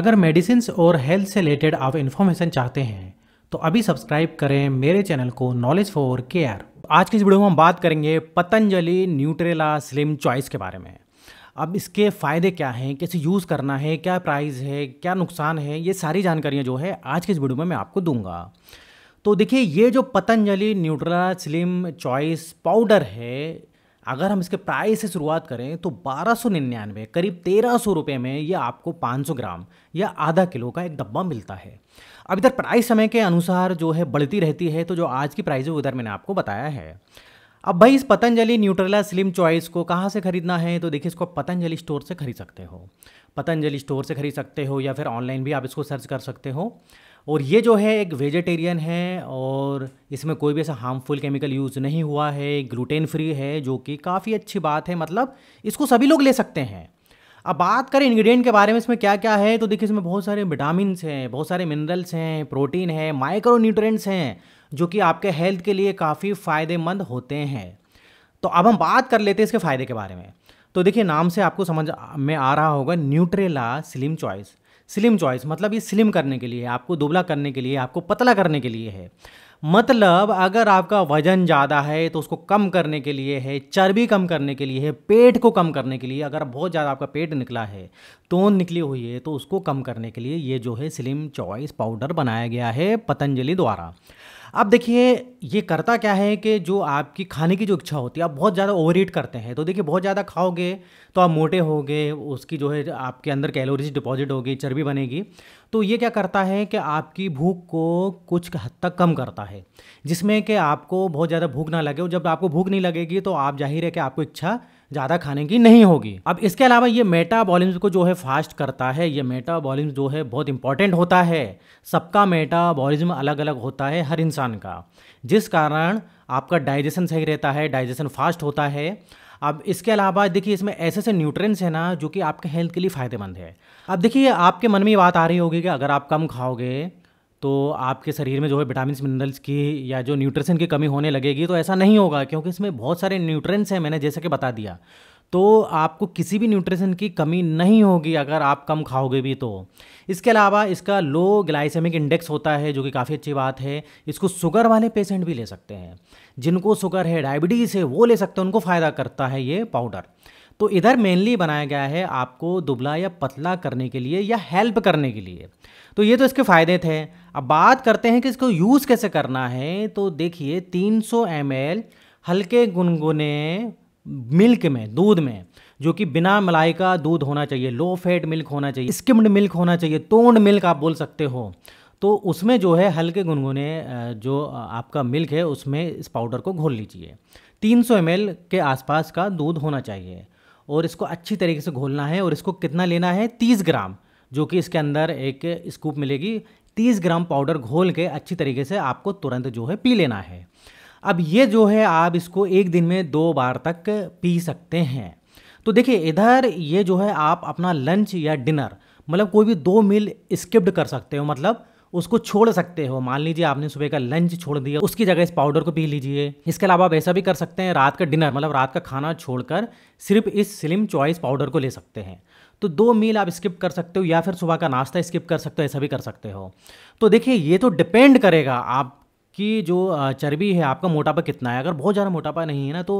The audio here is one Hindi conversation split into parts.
अगर मेडिसिन और हेल्थ से रिलेटेड आप इन्फॉर्मेशन चाहते हैं तो अभी सब्सक्राइब करें मेरे चैनल को नॉलेज फॉर केयर आज की इस वीडियो में हम बात करेंगे पतंजलि न्यूट्रेला स्लिम चॉइस के बारे में अब इसके फ़ायदे क्या हैं कैसे यूज़ करना है क्या प्राइस है क्या नुकसान है ये सारी जानकारियाँ जो है आज के इस वीडियो में मैं आपको दूंगा तो देखिए ये जो Patanjali Nutra slim choice powder है अगर हम इसके प्राइस से शुरुआत करें तो बारह सौ निन्यानवे करीब तेरह सौ रुपये में ये आपको 500 ग्राम या आधा किलो का एक डब्बा मिलता है अब इधर प्राइस समय के अनुसार जो है बढ़ती रहती है तो जो आज की प्राइस है उधर मैंने आपको बताया है अब भाई इस पतंजलि न्यूट्रेला स्लिम चॉइस को कहाँ से खरीदना है तो देखिए इसको पतंजलि स्टोर से खरीद सकते हो पतंजलि स्टोर से खरीद सकते हो या फिर ऑनलाइन भी आप इसको सर्च कर सकते हो और ये जो है एक वेजिटेरियन है और इसमें कोई भी ऐसा हार्मफुल केमिकल यूज़ नहीं हुआ है ग्लूटेन फ्री है जो कि काफ़ी अच्छी बात है मतलब इसको सभी लोग ले सकते हैं अब बात करें इंग्रेडिएंट के बारे में इसमें क्या क्या है तो देखिए इसमें बहुत सारे विटामिन हैं बहुत सारे मिनरल्स हैं प्रोटीन है माइक्रो न्यूट्रेंट्स हैं जो कि आपके हेल्थ के लिए काफ़ी फ़ायदेमंद होते हैं तो अब हम बात कर लेते हैं इसके फ़ायदे के बारे में तो देखिए नाम से आपको समझ में आ रहा होगा Nutrela slim choice slim choice मतलब ये स्लिम करने के लिए आपको दुबला करने के लिए आपको पतला करने के लिए है मतलब अगर आपका वजन ज़्यादा है तो उसको कम करने के लिए है चर्बी कम करने के लिए है पेट को कम करने के लिए अगर बहुत ज़्यादा आपका पेट निकला है तोन निकली हुई है तो उसको कम करने के लिए ये जो है स्लिम चॉइस पाउडर बनाया गया है पतंजलि द्वारा अब देखिए ये करता क्या है कि जो आपकी खाने की जो इच्छा होती है आप बहुत ज़्यादा ओवर ईट करते हैं तो देखिए बहुत ज़्यादा खाओगे तो आप मोटे होगे उसकी जो है आपके अंदर कैलोरीज डिपॉजिट होगी चर्बी बनेगी तो ये क्या करता है कि आपकी भूख को कुछ हद तक कम करता है जिसमें कि आपको बहुत ज़्यादा भूख ना लगे और जब आपको भूख नहीं लगेगी तो आप जाहिर है कि आपको इच्छा ज़्यादा खाने की नहीं होगी अब इसके अलावा ये मेटाबॉलिम्स को जो है फास्ट करता है ये मेटाबॉलिज्म जो है बहुत इंपॉर्टेंट होता है सबका मेटाबॉलिज्म अलग अलग होता है हर इंसान का जिस कारण आपका डाइजेशन सही रहता है डाइजेशन फास्ट होता है अब इसके अलावा देखिए इसमें ऐसे ऐसे न्यूट्रिएंट्स हैं ना जो कि आपके हेल्थ के लिए फ़ायदेमंद है अब देखिए आपके मन में ये बात आ रही होगी कि अगर आप कम खाओगे तो आपके शरीर में जो है विटामिन मिनरल्स की या जो न्यूट्रिशन की कमी होने लगेगी तो ऐसा नहीं होगा क्योंकि इसमें बहुत सारे न्यूट्रेंट्स हैं मैंने जैसे कि बता दिया तो आपको किसी भी न्यूट्रिशन की कमी नहीं होगी अगर आप कम खाओगे भी तो इसके अलावा इसका लो ग्लाइसेमिक इंडेक्स होता है जो कि काफ़ी अच्छी बात है इसको शुगर वाले पेशेंट भी ले सकते हैं जिनको शुगर है डायबिटीज़ है वो ले सकते हैं उनको फ़ायदा करता है ये पाउडर तो इधर मेनली बनाया गया है आपको दुबला या पतला करने के लिए या हेल्प करने के लिए तो ये तो इसके फ़ायदे थे अब बात करते हैं कि इसको यूज़ कैसे करना है तो देखिए 300 सौ हल्के गुनगुने मिल्क में दूध में जो कि बिना मलाई का दूध होना चाहिए लो फैट मिल्क होना चाहिए स्किम्ड मिल्क होना चाहिए तोंड मिल्क आप बोल सकते हो तो उसमें जो है हल्के गुनगुने जो आपका मिल्क है उसमें इस पाउडर को घोल लीजिए 300 सौ के आसपास का दूध होना चाहिए और इसको अच्छी तरीके से घोलना है और इसको कितना लेना है तीस ग्राम जो कि इसके अंदर एक स्कूप मिलेगी तीस ग्राम पाउडर घोल के अच्छी तरीके से आपको तुरंत जो है पी लेना है अब ये जो है आप इसको एक दिन में दो बार तक पी सकते हैं तो देखिए इधर ये जो है आप अपना लंच या डिनर मतलब कोई भी दो मील स्किप्ड कर सकते हो मतलब उसको छोड़ सकते हो मान लीजिए आपने सुबह का लंच छोड़ दिया उसकी जगह इस पाउडर को पी लीजिए इसके अलावा आप ऐसा भी कर सकते हैं रात का डिनर मतलब रात का खाना छोड़कर सिर्फ इस स्लिम चॉइस पाउडर को ले सकते हैं तो दो मील आप स्किप कर सकते हो या फिर सुबह का नाश्ता स्किप कर सकते हो ऐसा भी कर सकते हो तो देखिए ये तो डिपेंड करेगा आप कि जो चर्बी है आपका मोटापा कितना है अगर बहुत ज़्यादा मोटापा नहीं है ना तो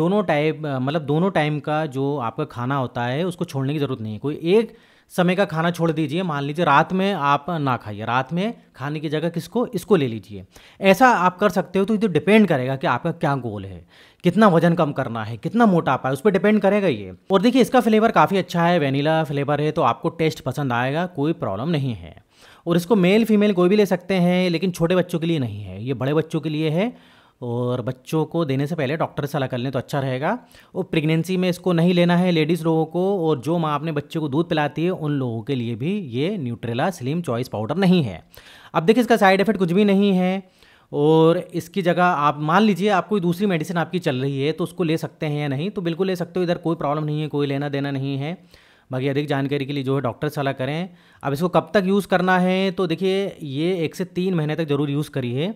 दोनों टाइप मतलब दोनों टाइम का जो आपका खाना होता है उसको छोड़ने की ज़रूरत नहीं है कोई एक समय का खाना छोड़ दीजिए मान लीजिए रात में आप ना खाइए रात में खाने की जगह किसको इसको ले लीजिए ऐसा आप कर सकते हो तो ये डिपेंड करेगा कि आपका क्या गोल है कितना वजन कम करना है कितना मोटापा है उस पर डिपेंड करेगा ये और देखिए इसका फ्लेवर काफ़ी अच्छा है वेनीला फ्लेवर है तो आपको टेस्ट पसंद आएगा कोई प्रॉब्लम नहीं है और इसको मेल फीमेल कोई भी ले सकते हैं लेकिन छोटे बच्चों के लिए नहीं है ये बड़े बच्चों के लिए है और बच्चों को देने से पहले डॉक्टर से सलाह कर लें तो अच्छा रहेगा और प्रेगनेंसी में इसको नहीं लेना है लेडीज़ लोगों को और जो माँ अपने बच्चे को दूध पिलाती है उन लोगों के लिए भी ये न्यूट्रेला स्लिम चॉइस पाउडर नहीं है अब देखिए इसका साइड इफ़ेक्ट कुछ भी नहीं है और इसकी जगह आप मान लीजिए आप कोई दूसरी मेडिसिन आपकी चल रही है तो उसको ले सकते हैं या नहीं तो बिल्कुल ले सकते हो इधर कोई प्रॉब्लम नहीं है कोई लेना देना नहीं है बाकी अधिक जानकारी के लिए जो है डॉक्टर सलाह करें अब इसको कब तक यूज़ करना है तो देखिए ये एक से तीन महीने तक ज़रूर यूज़ करिए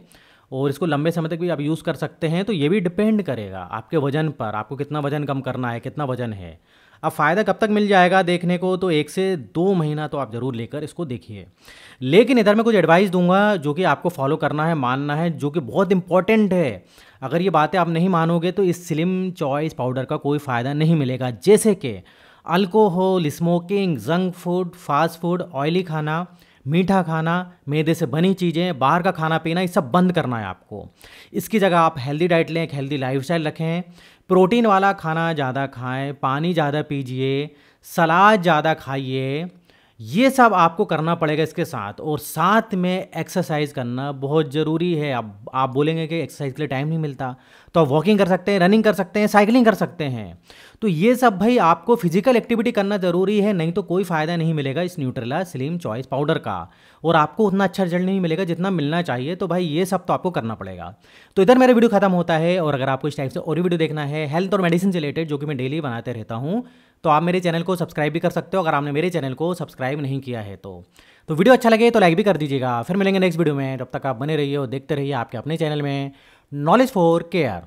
और इसको लंबे समय तक भी आप यूज़ कर सकते हैं तो ये भी डिपेंड करेगा आपके वजन पर आपको कितना वजन कम करना है कितना वजन है अब फ़ायदा कब तक मिल जाएगा देखने को तो एक से दो महीना तो आप ज़रूर लेकर इसको देखिए लेकिन इधर मैं कुछ एडवाइस दूंगा जो कि आपको फॉलो करना है मानना है जो कि बहुत इंपॉर्टेंट है अगर ये बातें आप नहीं मानोगे तो इस स्लिम चॉइस पाउडर का कोई फ़ायदा नहीं मिलेगा जैसे कि alcohol smoking junk food fast food oily खाना मीठा खाना मैदे से बनी चीज़ें बाहर का खाना पीना ये सब बंद करना है आपको इसकी जगह आप हेल्दी डाइट लें एक हेल्दी लाइफ रखें प्रोटीन वाला खाना ज़्यादा खाएं पानी ज़्यादा पीजिए सलाद ज़्यादा खाइए ये सब आपको करना पड़ेगा इसके साथ और साथ में एक्सरसाइज करना बहुत ज़रूरी है अब आप बोलेंगे कि एक्सरसाइज के लिए टाइम नहीं मिलता तो आप वॉकिंग कर सकते हैं रनिंग कर सकते हैं साइकिलिंग कर सकते हैं तो ये सब भाई आपको फिजिकल एक्टिविटी करना ज़रूरी है नहीं तो कोई फ़ायदा नहीं मिलेगा इस न्यूट्रेला स्लिम चॉइस पाउडर का और आपको उतना अच्छा रिजल्ट नहीं मिलेगा जितना मिलना चाहिए तो भाई ये सब तो आपको करना पड़ेगा तो इधर मेरा वीडियो खत्म होता है और अगर आपको इस टाइप से और वीडियो देखना है हेल्थ और मेडिसिन से रिलेटेड जो कि मैं डेली बनाते रहता हूँ तो आप मेरे चैनल को सब्सक्राइब भी कर सकते हो अगर आपने मेरे चैनल को सब्सक्राइब नहीं किया है तो तो वीडियो अच्छा लगे तो लाइक भी कर दीजिएगा फिर मिलेंगे नेक्स्ट वीडियो में तब तक आप बने रहिए और देखते रहिए आपके अपने चैनल में नॉलेज फॉर केयर